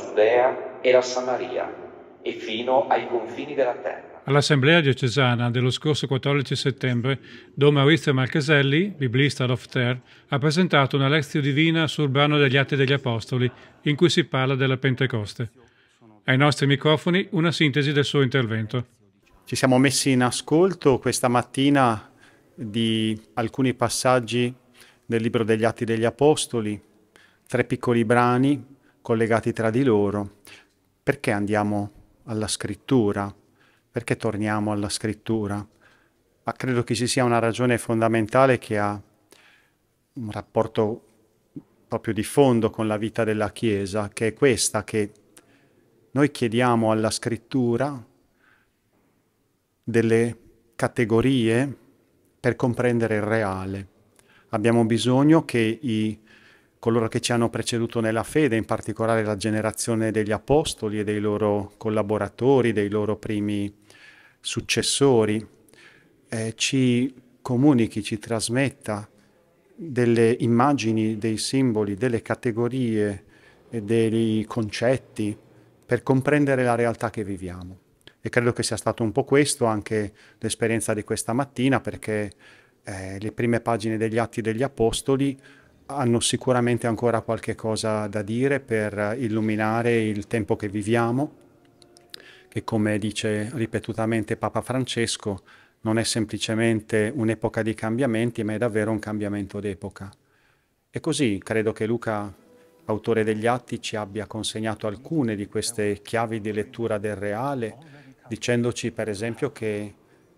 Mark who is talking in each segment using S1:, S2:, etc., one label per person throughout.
S1: Giudea e la Samaria e fino ai confini della terra.
S2: All'Assemblea diocesana dello scorso 14 settembre, Don Maurizio Marcheselli, biblista d'Ofter, ha presentato una lezione divina sul brano degli Atti degli Apostoli, in cui si parla della Pentecoste. Ai nostri microfoni una sintesi del suo intervento.
S1: Ci siamo messi in ascolto questa mattina di alcuni passaggi del libro degli Atti degli Apostoli, tre piccoli brani collegati tra di loro, perché andiamo alla scrittura? Perché torniamo alla scrittura? Ma credo che ci sia una ragione fondamentale che ha un rapporto proprio di fondo con la vita della Chiesa, che è questa, che noi chiediamo alla scrittura delle categorie per comprendere il reale. Abbiamo bisogno che i coloro che ci hanno preceduto nella fede, in particolare la generazione degli apostoli e dei loro collaboratori, dei loro primi successori, eh, ci comunichi, ci trasmetta delle immagini, dei simboli, delle categorie, dei concetti per comprendere la realtà che viviamo. E credo che sia stato un po' questo anche l'esperienza di questa mattina, perché eh, le prime pagine degli Atti degli Apostoli hanno sicuramente ancora qualche cosa da dire per illuminare il tempo che viviamo, che come dice ripetutamente Papa Francesco, non è semplicemente un'epoca di cambiamenti, ma è davvero un cambiamento d'epoca. E così credo che Luca, autore degli Atti, ci abbia consegnato alcune di queste chiavi di lettura del reale, dicendoci per esempio che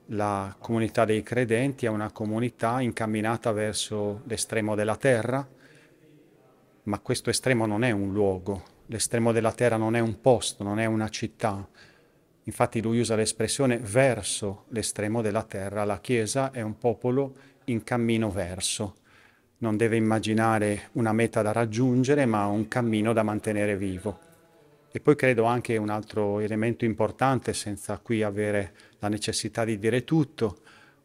S1: la comunità dei credenti è una comunità incamminata verso l'estremo della terra, ma questo estremo non è un luogo, l'estremo della terra non è un posto, non è una città. Infatti lui usa l'espressione verso l'estremo della terra, la Chiesa è un popolo in cammino verso. Non deve immaginare una meta da raggiungere, ma un cammino da mantenere vivo. E poi credo anche un altro elemento importante, senza qui avere la necessità di dire tutto,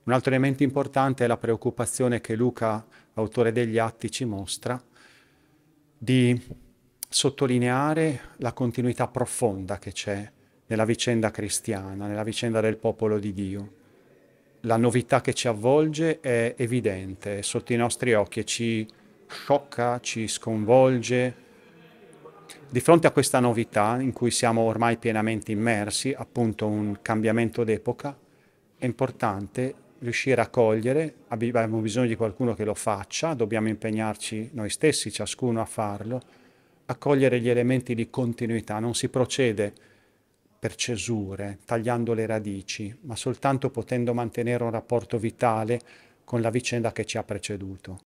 S1: un altro elemento importante è la preoccupazione che Luca, autore degli Atti, ci mostra di sottolineare la continuità profonda che c'è nella vicenda cristiana, nella vicenda del popolo di Dio. La novità che ci avvolge è evidente, è sotto i nostri occhi e ci sciocca, ci sconvolge, di fronte a questa novità in cui siamo ormai pienamente immersi, appunto un cambiamento d'epoca, è importante riuscire a cogliere, abbiamo bisogno di qualcuno che lo faccia, dobbiamo impegnarci noi stessi, ciascuno a farlo, a cogliere gli elementi di continuità, non si procede per cesure, tagliando le radici, ma soltanto potendo mantenere un rapporto vitale con la vicenda che ci ha preceduto.